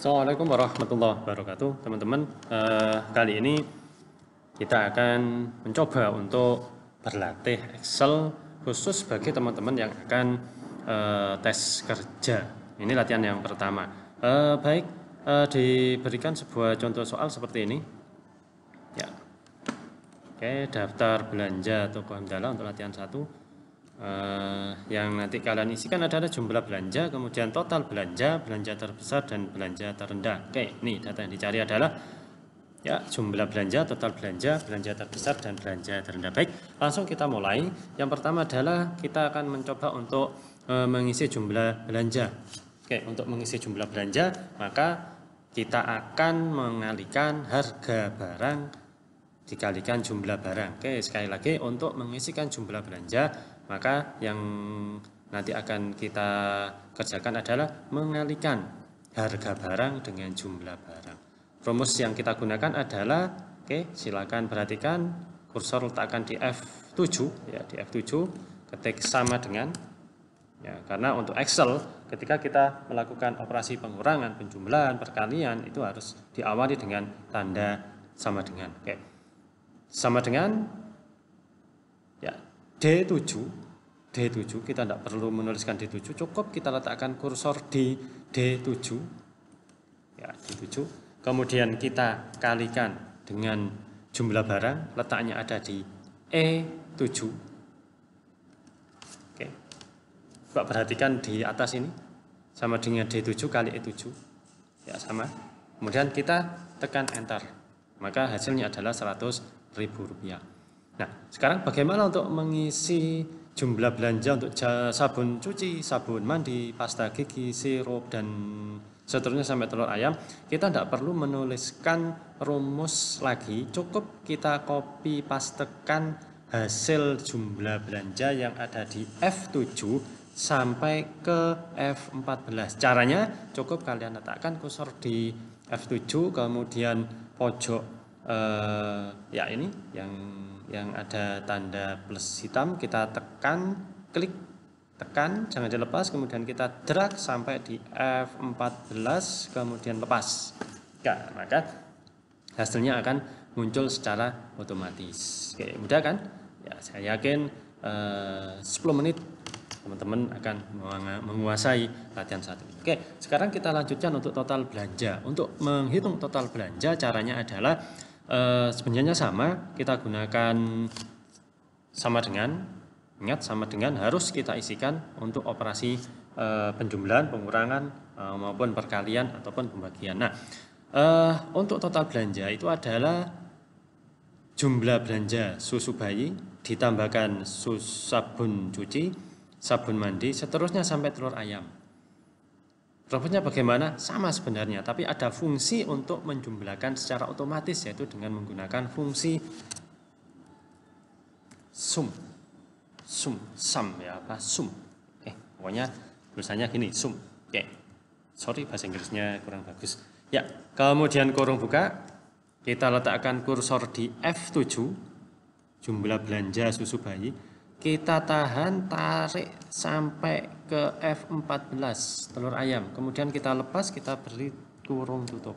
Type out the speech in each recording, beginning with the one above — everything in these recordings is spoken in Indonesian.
Assalamualaikum warahmatullahi wabarakatuh teman-teman eh, kali ini kita akan mencoba untuk berlatih Excel khusus bagi teman-teman yang akan eh, tes kerja ini latihan yang pertama eh, baik eh, diberikan sebuah contoh soal seperti ini ya Oke daftar belanja toko hamdala untuk latihan satu Eh, yang nanti kalian isikan adalah jumlah belanja, kemudian total belanja, belanja terbesar dan belanja terendah. Oke, ini data yang dicari adalah ya jumlah belanja, total belanja, belanja terbesar dan belanja terendah. Baik, langsung kita mulai. Yang pertama adalah kita akan mencoba untuk e, mengisi jumlah belanja. Oke, untuk mengisi jumlah belanja, maka kita akan mengalihkan harga barang dikalikan jumlah barang. Oke, sekali lagi untuk mengisikan jumlah belanja maka yang nanti akan kita kerjakan adalah mengalihkan harga barang dengan jumlah barang. Rumus yang kita gunakan adalah oke, silakan perhatikan kursor letakkan di F7 ya, di F7 ketik sama dengan ya, karena untuk Excel ketika kita melakukan operasi pengurangan, penjumlahan, perkalian itu harus diawali dengan tanda sama dengan. Oke. Sama dengan D7 D7 kita tidak perlu menuliskan D7 cukup kita letakkan kursor di D7 ya D7 kemudian kita kalikan dengan jumlah barang letaknya ada di E7 oke Coba perhatikan di atas ini sama dengan D7 kali E7 ya sama kemudian kita tekan enter maka hasilnya adalah 100 ribu rupiah Nah, sekarang bagaimana untuk mengisi jumlah belanja untuk sabun cuci, sabun mandi, pasta gigi, sirup, dan seterusnya sampai telur ayam, kita tidak perlu menuliskan rumus lagi, cukup kita copy pastekan hasil jumlah belanja yang ada di F7 sampai ke F14. Caranya cukup kalian letakkan kursor di F7 kemudian pojok eh, ya ini yang yang ada tanda plus hitam kita tekan klik tekan jangan dilepas kemudian kita drag sampai di F14 kemudian lepas ya, maka hasilnya akan muncul secara otomatis oke mudah kan ya saya yakin eh, 10 menit teman-teman akan menguasai latihan satu ini. Oke, sekarang kita lanjutkan untuk total belanja. Untuk menghitung total belanja caranya adalah e, sebenarnya sama kita gunakan sama dengan ingat sama dengan harus kita isikan untuk operasi e, penjumlahan pengurangan e, maupun perkalian ataupun pembagian nah e, untuk total belanja itu adalah jumlah belanja susu bayi ditambahkan sus sabun cuci sabun mandi seterusnya sampai telur ayam Robotnya bagaimana? Sama sebenarnya, tapi ada fungsi untuk menjumlahkan secara otomatis yaitu dengan menggunakan fungsi sum. Sum, sum ya apa? Sum. eh pokoknya tulisannya gini, sum. Oke. Sorry bahasa Inggrisnya kurang bagus. Ya, kemudian kurung buka kita letakkan kursor di F7 jumlah belanja susu bayi. Kita tahan tarik sampai ke F14 telur ayam kemudian kita lepas kita beri kurung tutup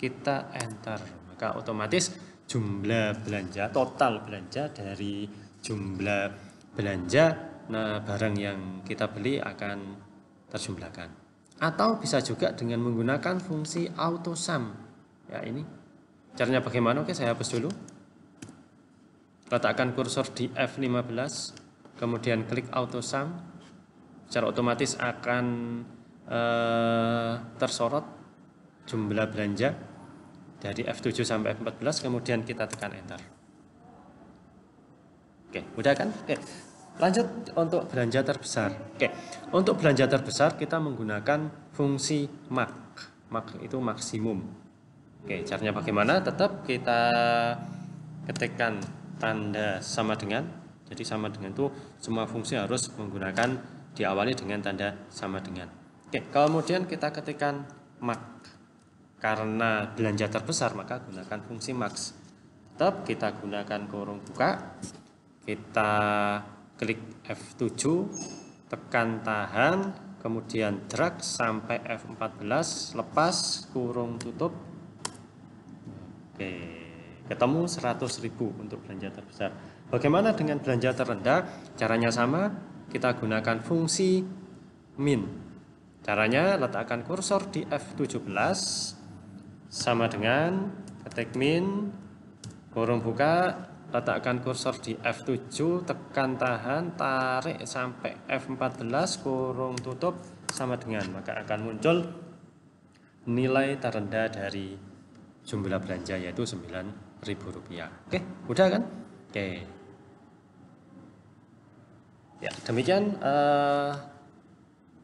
kita enter maka otomatis jumlah belanja total belanja dari jumlah belanja nah barang yang kita beli akan terjumlahkan atau bisa juga dengan menggunakan fungsi auto sum ya ini caranya bagaimana oke saya hapus dulu letakkan kursor di F15 kemudian klik auto sum secara otomatis akan eh, tersorot jumlah belanja dari F7 sampai F14 kemudian kita tekan enter oke mudah kan oke lanjut untuk belanja terbesar oke untuk belanja terbesar kita menggunakan fungsi mark mark itu maksimum oke caranya bagaimana tetap kita ketikkan tanda sama dengan jadi sama dengan itu semua fungsi harus menggunakan diawali dengan tanda sama dengan. Oke, kemudian kita ketikkan max Karena belanja terbesar maka gunakan fungsi max. Tetap kita gunakan kurung buka. Kita klik F7, tekan tahan, kemudian drag sampai F14, lepas kurung tutup. Oke, ketemu 100.000 untuk belanja terbesar. Bagaimana dengan belanja terendah? Caranya sama, kita gunakan fungsi min. Caranya letakkan kursor di F17 sama dengan ketik min kurung buka letakkan kursor di F7 tekan tahan tarik sampai F14 kurung tutup sama dengan maka akan muncul nilai terendah dari jumlah belanja yaitu Rp9.000 oke mudah kan oke Ya, demikian uh,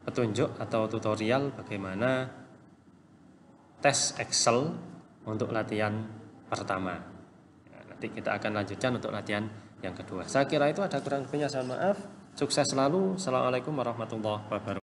petunjuk atau tutorial bagaimana tes Excel untuk latihan pertama. Ya, nanti kita akan lanjutkan untuk latihan yang kedua. Saya kira itu ada kurang lebihnya. Saya maaf. Sukses selalu. Assalamualaikum warahmatullahi wabarakatuh.